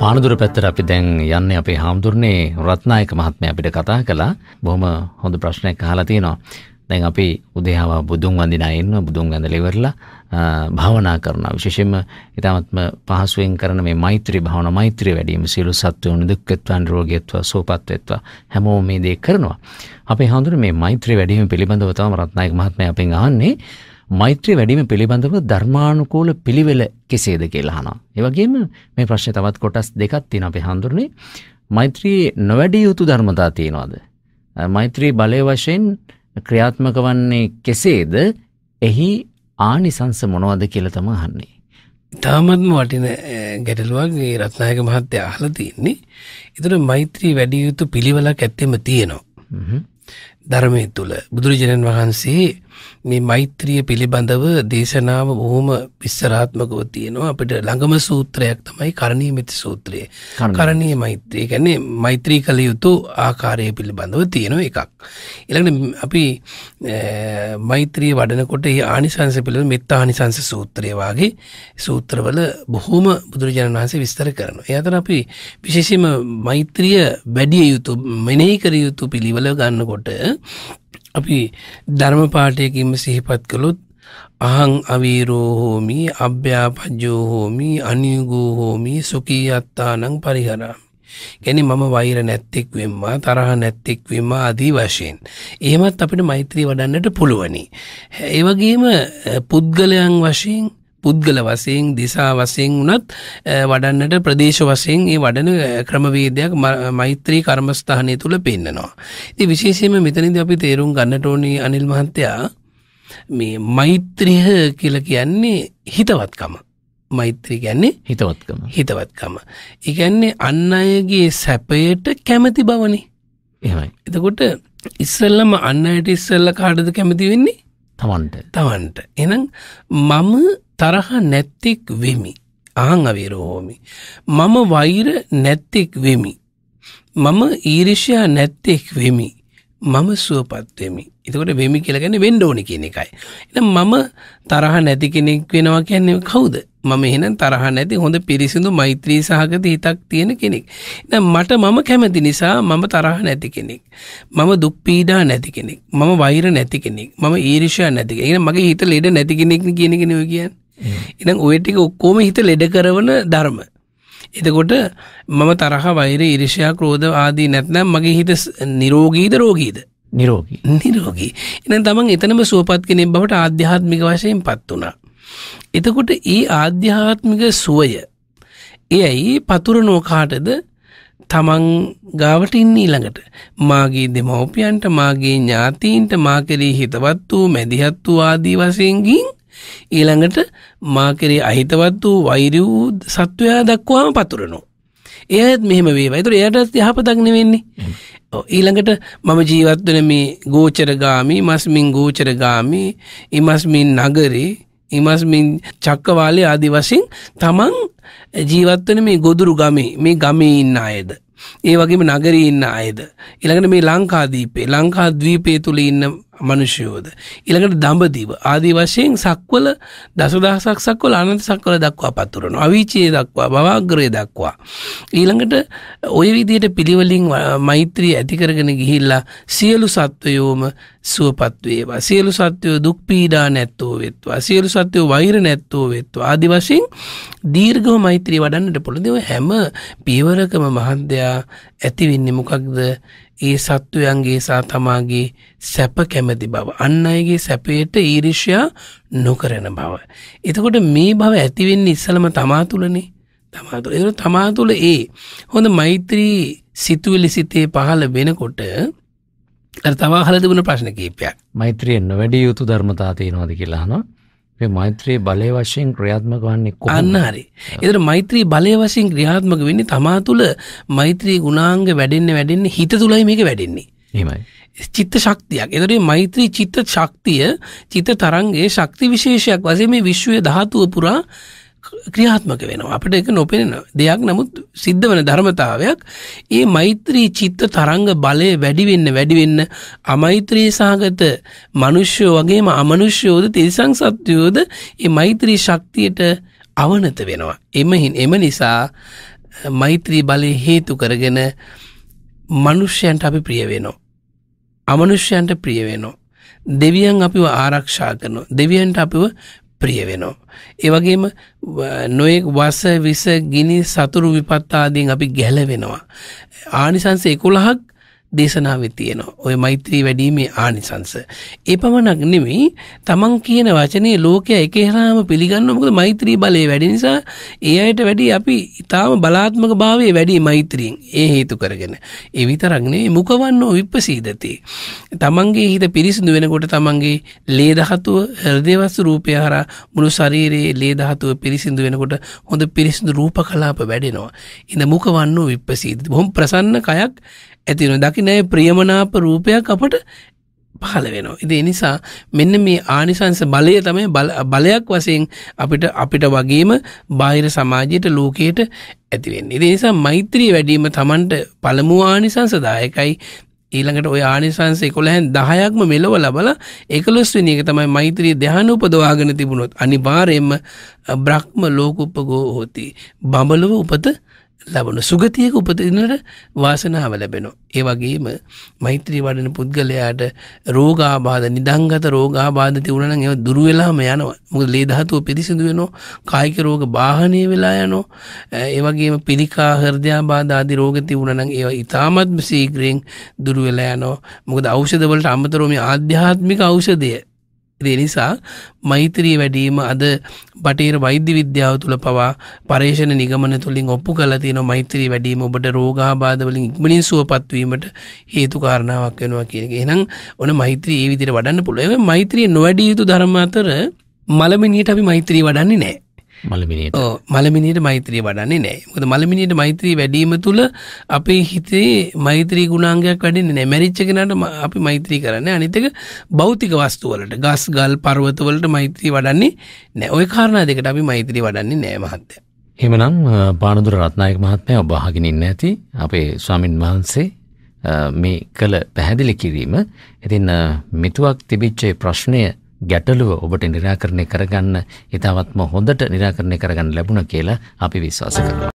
පානදුර පැත්තර අපි දැන් යන්න අපේ හාමුදුරනේ රත්නායක මහත්මය අපිට කතා කළා බොහොම හොඳ ප්‍රශ්නයක් අහලා තියෙනවා. දැන් අපි උදේව බුදුන් වඳිනා ඉන්න බුදුන් වැඳලා ඉවරලා භාවනා කරනවා. විශේෂයෙන්ම ඊටාත්ම පහසුවෙන් කරන මේ මෛත්‍රී භාවනා මෛත්‍රී වැඩිම සියලු සත්වෝන් දුක්ඛත්වන් රෝගීත්ව සෝපත්වත්ව හැමෝම මේ දේ කරනවා. අපේ හාමුදුරනේ මේ මෛත්‍රී වැඩිම පිළිබඳව තමයි රත්නායක මහත්මය අපෙන් අහන්නේ. මෛත්‍රිය වැඩිම පිළිබඳව ධර්මානුකූල පිළිවෙල කෙසේද කියලා අහනවා. ඒ වගේම මේ ප්‍රශ්නේ තවත් කොටස් දෙකක් තියෙනවා අපි හඳුරන්නේ. මෛත්‍රියේ නොවැඩිය යුතු ධර්මතා තියෙනවද? මෛත්‍රී බලය වශයෙන් ක්‍රියාත්මක වන්නේ කෙසේද? එහි ආනිසංස මොනවද කියලා තමයි අහන්නේ. තාමත්ම වටින ගැටලුවක් මේ රත්නායක මහත්තයා අහලා තින්නේ. ඒතර මෛත්‍රී වැඩි යුතු පිළිවෙලක් ඇත්තෙම තියෙනවා. ධර්මයේ තුල බුදුරජාණන් වහන්සේ මේ මෛත්‍රිය පිළිබඳව දේශනාව බොහොම විස්සරාත්මකව තියෙනවා අපිට ළඟම සූත්‍රයක් තමයි කරණී මිති සූත්‍රයේ කරණය මෛත්‍රය ගැන්නේ මෛත්‍රී කළ යුතු ආකාරය පිළිබඳව තියෙන එකක්. එළඟට අපි මෛත්‍රී වඩනකොට ඒ ආනිසංස පිළ මෙත් ආනිසංස සූත්‍රය වගේ සූත්‍රවල බොහොම බුදුරජාණන් වහන්සේ විස්තර කරන. එයතර අපි විශේෂම මෛත්‍රිය වැඩිය යුතු මෙනෙහි කර යුතු පිළිවල ගන්නකොට අපි ධර්ම පාඨයකින්ම සිහිපත් කළොත් අහං අවීරෝ හෝමි අභ්‍යාපජ්ජෝ හෝමි අනියුගෝ හෝමි සුඛී අත්තානං පරිහරාමි. ගැන මම වෛර නැත්තෙක් වෙම්මා තරහ නැත්තෙක් වෙම ආදී වශයෙන්. එහෙමත් අපිට මෛත්‍රී වඩන්නට පුළුවනි. ඒ වගේම පුද්ගලයන් වශයෙන් පුද්ගල වසයෙන් දිසා වසයෙන් වනත් වඩන්නට ප්‍රදේශ වසයෙන් ඒ වඩන ක්‍රමවේදයක් මෛත්‍රී කර්මස්ථානය තුළ පෙන්න්නනවා. ති විශේෂයම මෙතනිද අපි තේරුම් ගන්නටෝනි අනිල් මහත්තයා මේ මෛත්‍රීහ කියල කියන්නේ හිතවත්කම. මෛත්‍රී ගැන්නේ හිතවත්කම හිතවත්කම. ඉගැන්නේ අන්න අයගේ සැපයට කැමති බවනි එමයි. එතකොට ඉස්සල්ලම අන්නයට ඉස්සල්ල කාඩද කැමති වෙන්නේ තමන්ට තමන්ට එනම් මම තරහ නැත්තෙක් වෙමි ආංගවිරෝහෝමි. මම වෛර නැත්තෙක් වෙමි. මම ඊරිෂයා නැත්තෙක් වෙමි. මම සුවපත්වෙමි. එතකොට වෙමි කියලගැන වෙන්ඩ ඕනි කියන එකයි. එ මම තරහ නැති කෙනෙක් වෙනවා කියන්නේ කවුද. මම එහෙනම් තරහ නැති හොඳ පිරිසිදු මෛත්‍රී සහගත හිතක් තියෙන කෙනෙක්. මට මම කැමති නිසා මම තරහ නැති කෙනෙක්. මම දුක්පීඩා නැති කෙනෙක්. මම වෛර නැති කෙනෙක්. මම ඊරිෂා නැති කෙන මගේ හිත ලෙඩ නැති කෙනෙක් කියනගෙනව කියන්නේ. ඉතින් ওই ටික ඔක්කොම හිත ලෙඩ කරන ධර්ම. එතකොට මම තරහ වෛර ඊර්ෂ්‍යා ක්‍රෝධ ආදී නැත්නම් මගේ හිත නිරෝගීද රෝගීද? නිරෝගී. නිරෝගී. එහෙනම් තමන් එතනම සුවපත් කෙනෙක් බවට ආධ්‍යාත්මික වශයෙන් පත් වුණා. එතකොට ඊ ආධ්‍යාත්මික සුවය එයයි පතුරනෝ කාටද තමන් ගාවට ඉන්න ඊළඟට මාගේ දෙමව්පියන්ට මාගේ ඥාතීන්ට මා කෙරෙහි හිතවත් වූ මැදිහත් වූ ආදී වශයෙන් ගින් ඊළඟට මාකරේ අහිතවත් වූ වෛර වූ සත්වයා දක්වාම පතුරනවා. ඒත් මෙහෙම වේවා. ඒතර එයාටත් යහපතක් නෙවෙන්නේ. ඊළඟට මම ජීවත් වෙන මේ ගෝචරගාමි, මස්මින් ගෝචරගාමි, ඉමස්මින් නගරේ, ඉමස්මින් චක්කවාලේ ආදි වශයෙන් තමන් ජීවත් වෙන මේ ගොදුරු ගමේ, මේ ගමේ ඉන්න අයද ඒ වගේම නගරී ඉන්න අයද. ඊළඟට මේ ලංකාදීපේ ලංකාද්වීපය තුළ ඉන්න මනුෂ්‍යයෝද. ඉළඟට දඹදීව ආදී වශයෙන් සක්වල දසදහසක් සක්වල අනන්ත සක්වල දක්වා පත්තුරන අවිචයේ දක්වා බවාග්‍රය දක්වා. ඊළඟට ඔය විදියට පිළිවලින් මෛත්‍රී ඇතිකරගෙන ගිහිල්ලා සියලු සත්වයෝම සුවපත්වේවා සියලු සත්වයෝ දුක් පීඩා නැත්තෝ වෙත්වා සියලු සත්වයෝ වෛර නැත්තෝ වෙත්වා ආදි වශයෙන් දීර්ඝව මෛත්‍රී වඩන්නට පුළුවන් හැම පියවරකම මහත්දයා ඇතිවෙන්නේ මොකක්ද ඒ සත්තුයන්ගේ සා තමාගේ සැප කැමැති බව. අන්න අයගේ සැපයට ඊරිශ්‍යා නොකරන බව. එතකොට මේ බව ඇතිවෙන්න ඉස්සලම තමා තුළනේ තමාතුළ ඒ තමා තුළ ඒ හොඳ මෛත්‍රී සිතුවලි සිතේ පහළ වෙනකොට තවා හල තිබුණ ප්‍රශ්න කීපයක් මෛත්‍රියෙන් වැඩිය යුතු ධර්මතා තියෙනවාද කියලානවා මේ මෛත්‍රී බලය වශයෙන් ක්‍රියාත්මක වන්නේ කොහොමද? අන්න හරි. ඒතර මෛත්‍රී බලය වශයෙන් ක්‍රියාත්මක වෙන්නේ තමා තුළ මෛත්‍රී ගුණාංග වැඩෙන්න වැඩෙන්න හිත තුලයි මේක වැඩෙන්නේ. එහෙමයි. චිත්ත ශක්තියක්. ඒතරේ මෛත්‍රී චිත්ත ශක්තිය චිත්ත තරංගයේ ශක්ති විශේෂයක් වශයෙන් මේ විශ්වයේ ධාතුව පුරා ක්‍රියාත්මක වෙනවා අපට එක නොපෙනෙන දෙයක් නමුත් සිද්ධ වන ධර්මතාවයක් ඒ මෛත්‍රී චිත්ත තරංග බලය වැඩිවෙන්න වැඩිවෙන්න අමෛත්‍රී සහගත මනුෂ්‍යෝ වගේම අමනුෂ්‍යෝද තිරිසං සත්වයෝද ඒ මෛත්‍රී ශක්තියට අවනත වෙනවා එමහින් එම නිසා මෛත්‍රී බලය හේතු කරගෙන මනුෂ්‍යයන්ට අපි ප්‍රියවෙනවා අමනුෂ්‍යයන්ට ප්‍රියවෙනවා දෙවියන් අපිව ආරක්ෂා කරනවා දෙවියන්ට අපිව ප්‍රිය වෙනවා. ඒවගේම නොයෙක් වස විස ගිනි සතුරු විපත්තාදීන් අපි ගැලවෙනවා. ආනිසංස එකුළහක් දේශනාවේ තියෙනවා. ඔය මෛත්‍රී වැඩීමේ ආනිසංස. ඒ පමණක් නෙමෙයි තමන් කියන වචනේ ලෝකයා එකහෙලාම පිළිගන්නවා. මොකද මෛත්‍රී බලය වැඩි නිසා ඒ අයට වැඩි අපි ඊටාම බලාත්මක භාවයේ වැඩි මෛත්‍රියෙන් ඒ හේතු කරගෙන. ඒ විතරක් නෙවෙයි මුකවන්නෝ විප්පසීදති. තමන්ගේ හිත පිරිසිදු වෙනකොට තමන්ගේ ලේ දහතුව හෘදේ වස්තු රූපය හරහා මුළු ශරීරයේ ලේ දහතුව පිරිසිදු වෙනකොට හොඳ පිරිසිදු රූප කලාප වැඩෙනවා. ඉඳ මුකවන්නෝ විප්පසීදති. බොහොම ප්‍රසන්න කයක් ඇතින දකිනය ප්‍රියමනාප රූපයක් අපට පහල වෙනවා. ඉතින් නිසා මෙන්න මේ ආනිසංස බලය තමයි බලයක් වශයෙන් අපිට අපිට වගේම බාහිර සමාජයට ලෝකයට ඇති වෙන්නේ. ඉතින් නිසා මෛත්‍රී වැඩිම Tamanට පළමු ආනිසංසදායකයි. ඊළඟට ওই ආනිසංස 11න් 10ක්ම මෙලව ලබලා 11 වෙනි එක තමයි මෛත්‍රී ධ්‍යාන උපදවාගෙන තිබුණොත් අනිවාර්යයෙන්ම බ්‍රහ්ම ලෝක උපගෝ හෝති. බඹලව උපත ලබන සුගතියක උපතිනට වාසනාව ලැබෙනවා. ඒ වගේම මෛත්‍රී වඩන පුද්ගලයාට රෝගාබාධ නිදංගත රෝගාබාධ තිවුණන එ දුරුවෙලාම යනවා මුද ලේදහතුව පිරිසිදු වෙනවා කායික රෝග බාහනය වෙලා යනෝ ඒවගේම පිළිකා හර්දයාබාධාදි රෝග තිවුණනන් ඒ ඉතාමත් සීග්‍රයෙන් දුරුවෙලා යනෝ මොකද අෞෂදවලට අමතරෝම ආධ්‍යාත්මික අෞෂදය ඒ නිසා මෛත්‍රී වැඩීම අද බටේර වෛද්‍ය විද්‍යාව තුළ පවා පරේෂණ නිගමන තුළින් ඔප්පු කළ තියෙන මෛත්‍රී වැඩීම ඔබට රෝගාබාධ වලින් ඉක්මනින් සුවපත්වීමට හේතු කාරණාවක් වෙනවා කියන එක. එහෙනම් ඔන මෛත්‍රී ඒ විදිහට වඩන්න පුළුවන්. මෛත්‍රී නොවැඩිය යුතු ධර්ම අතර මලමිනියට අපි මෛත්‍රී වඩන්නේ නැහැ. මළමිනියට මළමිනියට මෛත්‍රී වඩන්නේ නෑ මොකද මළමිනියට මෛත්‍රී වැඩීම තුළ අපේ හිතේ මෛත්‍රී ගුණාංගයක් වැඩෙන්නේ නෑ මැරිච්ච කෙනාට අපි මෛත්‍රී කරන්නේ අනිත් එක භෞතික වස්තු වලට ගස් ගල් පර්වත වලට මෛත්‍රී වඩන්නේ නෑ ওই කාරණා දෙකට අපි මෛත්‍රී වඩන්නේ නෑ මහත්තයා එහෙමනම් පානදුර රත්නායක මහත්මයා ඔබ අහගෙන ඉන්න ඇති අපේ ස්වාමින් වහන්සේ මේ කළ පැහැදිලි කිරීම ඉතින් මිතුවක් තිබිච්ච ප්‍රශ්නය ගැටලුව ඔබට නිරාකරණය කරගන්න ඉතාවත්ම හොඳට නිරාකරණය කරගන්න ලැබුණ කියලා අපි විශ්වාස කරනවා.